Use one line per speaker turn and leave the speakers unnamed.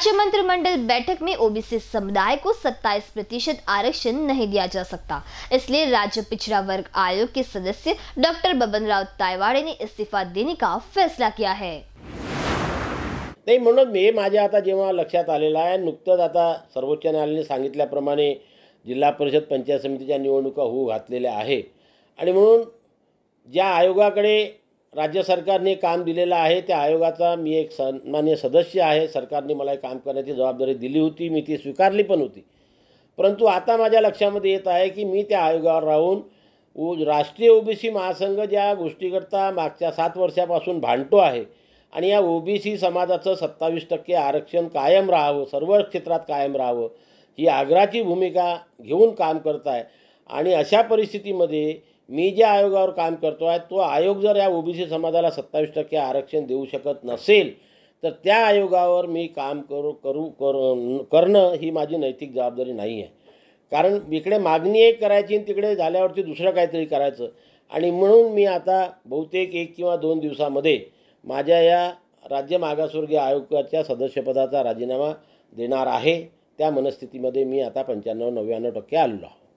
राज्य मंत्रिमंडल बैठक में ओबीसी समुदाय को 27 प्रतिशत आरक्षण नहीं दिया जा सकता इसलिए राज्य पिछड़ा वर्ग आयोग के सदस्य डॉक्टर बबन राव तायवाड़े ने इस्तीफा देने का फैसला किया है
नाही म्हणून हे माझ्या आता जेव्हा लक्षात आलेलं आहे नुकतंच आता सर्वोच्च न्यायालयाने सांगितल्याप्रमाणे जिल्हा परिषद पंचायत समितीच्या निवडणुका होऊ घातलेल्या आहे आणि म्हणून ज्या आयोगाकडे राज्य सरकारने काम दिलेलं आहे त्या आयोगाचा मी एक सन्मान्य सदस्य आहे सरकारने मला काम करण्याची जबाबदारी दिली होती मी ती स्वीकारली पण होती परंतु आता माझ्या लक्षामध्ये येत आहे की मी त्या आयोगावर राहून उ राष्ट्रीय ओबीसी महासंघ ज्या गोष्टीकरता मागच्या सात वर्षापासून भांडतो आहे आणि या ओबीसी समाजाचं सत्तावीस टक्के आरक्षण कायम राहावं सर्व क्षेत्रात कायम राहावं ही आग्राची भूमिका घेऊन काम करत आहे आणि अशा परिस्थितीमध्ये मी ज्या आयोगावर काम करतो आहे तो आयोग जर या ओबीसी समाजाला सत्तावीस टक्के आरक्षण देऊ शकत नसेल तर त्या आयोगावर मी काम करू करू कर करणं ही माझी नैतिक जबाबदारी नाही आहे कारण इकडे मागणी एक करायची आणि तिकडे झाल्यावरती दुसरं काहीतरी करायचं आणि म्हणून मी आता बहुतेक एक किंवा दोन दिवसामध्ये माझ्या या राज्य मागासवर्गीय आयोगाच्या सदस्यपदाचा राजीनामा देणार आहे त्या मनस्थितीमध्ये मी आता पंच्याण्णव नव्याण्णव टक्के आलेलो आहोत